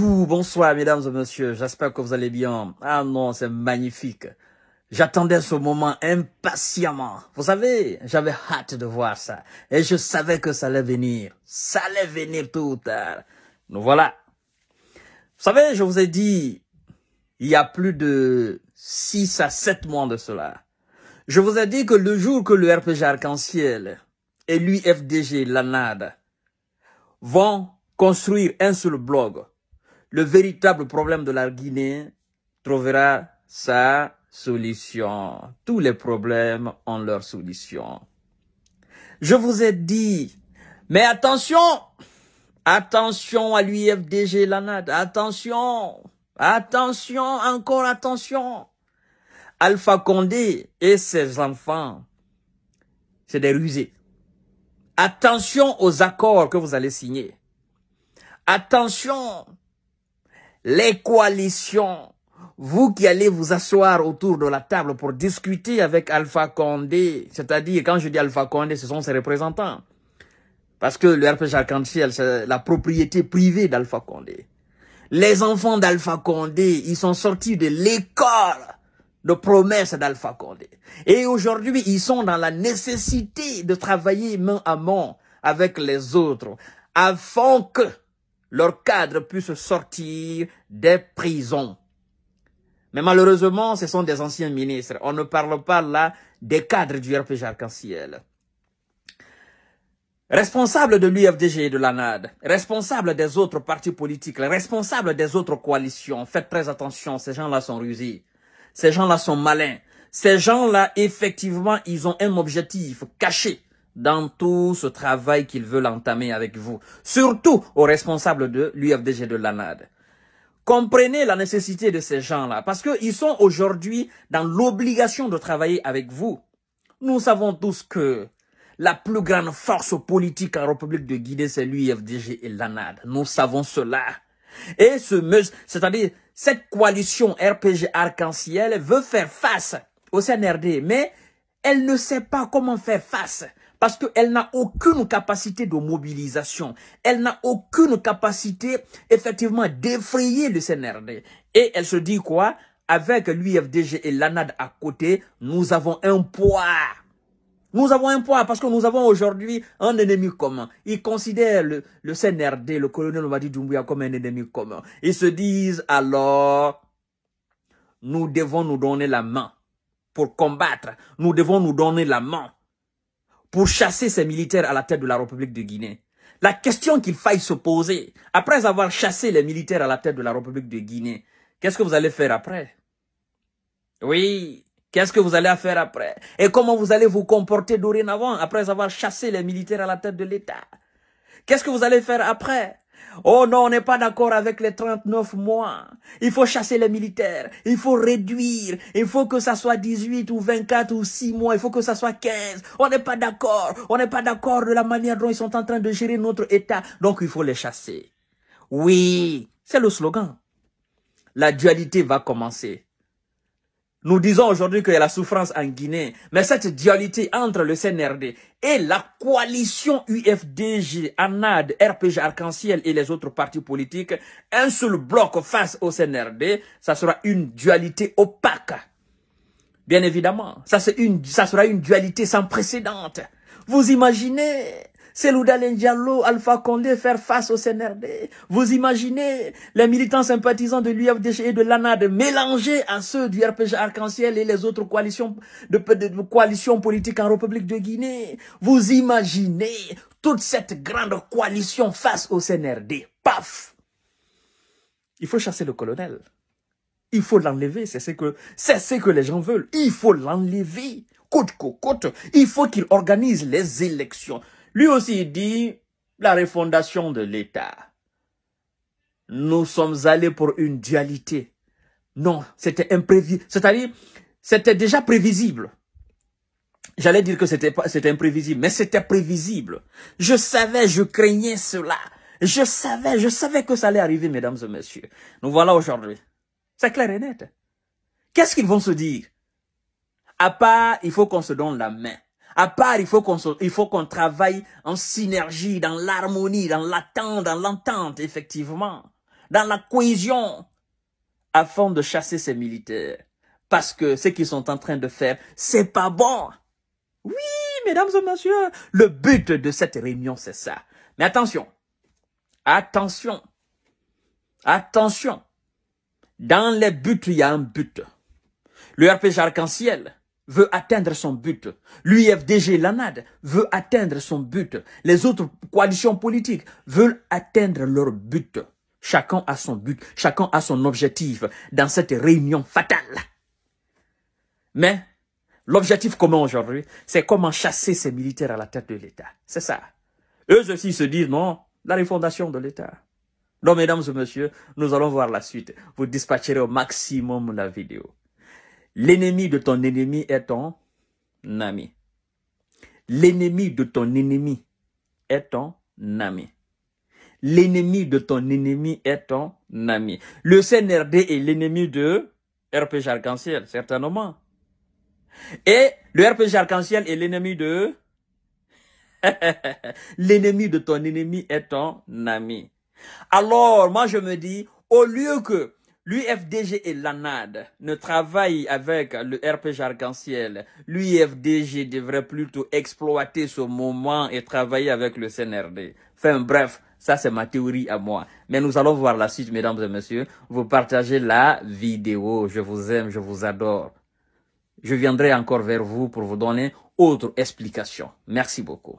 bonsoir mesdames et messieurs, j'espère que vous allez bien. Ah non, c'est magnifique. J'attendais ce moment impatiemment. Vous savez, j'avais hâte de voir ça. Et je savais que ça allait venir. Ça allait venir tout tard. Nous voilà. Vous savez, je vous ai dit, il y a plus de six à sept mois de cela. Je vous ai dit que le jour que le RPG Arc-en-Ciel et l'UFDG, l'ANAD, vont construire un seul blog le véritable problème de la Guinée trouvera sa solution. Tous les problèmes ont leur solution. Je vous ai dit, mais attention, attention à l'UFDG l'ANAD. attention, attention, encore attention. Alpha Condé et ses enfants, c'est des rusés. Attention aux accords que vous allez signer. Attention les coalitions, vous qui allez vous asseoir autour de la table pour discuter avec Alpha Condé, c'est-à-dire quand je dis Alpha Condé, ce sont ses représentants. Parce que le RPG arc c'est la propriété privée d'Alpha Condé. Les enfants d'Alpha Condé, ils sont sortis de l'école de promesses d'Alpha Condé. Et aujourd'hui, ils sont dans la nécessité de travailler main à main avec les autres, afin que leurs cadres puissent sortir des prisons. Mais malheureusement, ce sont des anciens ministres. On ne parle pas là des cadres du RPG Arc-en-Ciel. Responsable de l'UFDG et de l'ANAD, responsable des autres partis politiques, responsable des autres coalitions, faites très attention, ces gens-là sont rusés. Ces gens-là sont malins. Ces gens-là, effectivement, ils ont un objectif caché dans tout ce travail qu'ils veulent entamer avec vous, surtout aux responsables de l'UFDG de l'ANAD. Comprenez la nécessité de ces gens-là, parce qu'ils sont aujourd'hui dans l'obligation de travailler avec vous. Nous savons tous que la plus grande force politique en République de Guinée, c'est l'UFDG et l'ANAD. Nous savons cela. Et ce c'est-à-dire cette coalition RPG arc-en-ciel veut faire face au CNRD, mais elle ne sait pas comment faire face parce qu'elle n'a aucune capacité de mobilisation. Elle n'a aucune capacité, effectivement, d'effrayer le CNRD. Et elle se dit quoi Avec l'UFDG et l'ANAD à côté, nous avons un poids. Nous avons un poids parce que nous avons aujourd'hui un ennemi commun. Ils considèrent le, le CNRD, le colonel Madi Doumbouya, comme un ennemi commun. Ils se disent alors, nous devons nous donner la main pour combattre. Nous devons nous donner la main pour chasser ces militaires à la tête de la République de Guinée. La question qu'il faille se poser, après avoir chassé les militaires à la tête de la République de Guinée, qu'est-ce que vous allez faire après Oui, qu'est-ce que vous allez faire après Et comment vous allez vous comporter dorénavant après avoir chassé les militaires à la tête de l'État Qu'est-ce que vous allez faire après Oh non, on n'est pas d'accord avec les 39 mois. Il faut chasser les militaires. Il faut réduire. Il faut que ça soit 18 ou 24 ou 6 mois. Il faut que ça soit 15. On n'est pas d'accord. On n'est pas d'accord de la manière dont ils sont en train de gérer notre État. Donc il faut les chasser. Oui, c'est le slogan. La dualité va commencer. Nous disons aujourd'hui qu'il y a la souffrance en Guinée, mais cette dualité entre le CNRD et la coalition UFDG, ANAD, RPG Arc-en-Ciel et les autres partis politiques, un seul bloc face au CNRD, ça sera une dualité opaque. Bien évidemment, ça, ça sera une dualité sans précédente. Vous imaginez Seloudal Diallo, Alpha Condé faire face au CNRD. Vous imaginez les militants sympathisants de l'UFDG et de l'ANAD mélangés à ceux du RPG Arc-en-Ciel et les autres coalitions, de, coalitions politiques en République de Guinée. Vous imaginez toute cette grande coalition face au CNRD. Paf Il faut chasser le colonel. Il faut l'enlever, c'est c'est ce que les gens veulent. Il faut l'enlever. Côte que il faut qu'il organise les élections. Lui aussi il dit la refondation de l'État. Nous sommes allés pour une dualité. Non, c'était imprévisible. C'est-à-dire, c'était déjà prévisible. J'allais dire que c'était pas, c'était imprévisible, mais c'était prévisible. Je savais, je craignais cela. Je savais, je savais que ça allait arriver, mesdames et messieurs. Nous voilà aujourd'hui. C'est clair et net. Qu'est-ce qu'ils vont se dire? À part, il faut qu'on se donne la main. À part, il faut qu'on il faut qu'on travaille en synergie, dans l'harmonie, dans l'attente, dans l'entente, effectivement, dans la cohésion, afin de chasser ces militaires. Parce que ce qu'ils sont en train de faire, c'est pas bon. Oui, mesdames et messieurs, le but de cette réunion, c'est ça. Mais attention, attention, attention. Dans les buts, il y a un but. Le RPG arc-en-ciel, veut atteindre son but. L'UFDG, l'ANAD, veut atteindre son but. Les autres coalitions politiques veulent atteindre leur but. Chacun a son but, chacun a son objectif dans cette réunion fatale. Mais l'objectif commun aujourd'hui, c'est comment chasser ces militaires à la tête de l'État. C'est ça. Eux aussi se disent non, la refondation de l'État. Donc, mesdames et messieurs, nous allons voir la suite. Vous dispatcherez au maximum la vidéo. L'ennemi de ton ennemi est ton ami. L'ennemi de ton ennemi est ton ami. L'ennemi de ton ennemi est ton ami. Le CNRD est l'ennemi de RPG Arc-en-Ciel, certainement. Et le RPG Arc-en-Ciel est l'ennemi de... l'ennemi de ton ennemi est ton ami. Alors, moi, je me dis, au lieu que L'UFDG et l'ANAD ne travaillent avec le RPG Arc-en-Ciel. L'UFDG devrait plutôt exploiter ce moment et travailler avec le CNRD. Enfin bref, ça c'est ma théorie à moi. Mais nous allons voir la suite, mesdames et messieurs. Vous partagez la vidéo. Je vous aime, je vous adore. Je viendrai encore vers vous pour vous donner autre explication. Merci beaucoup.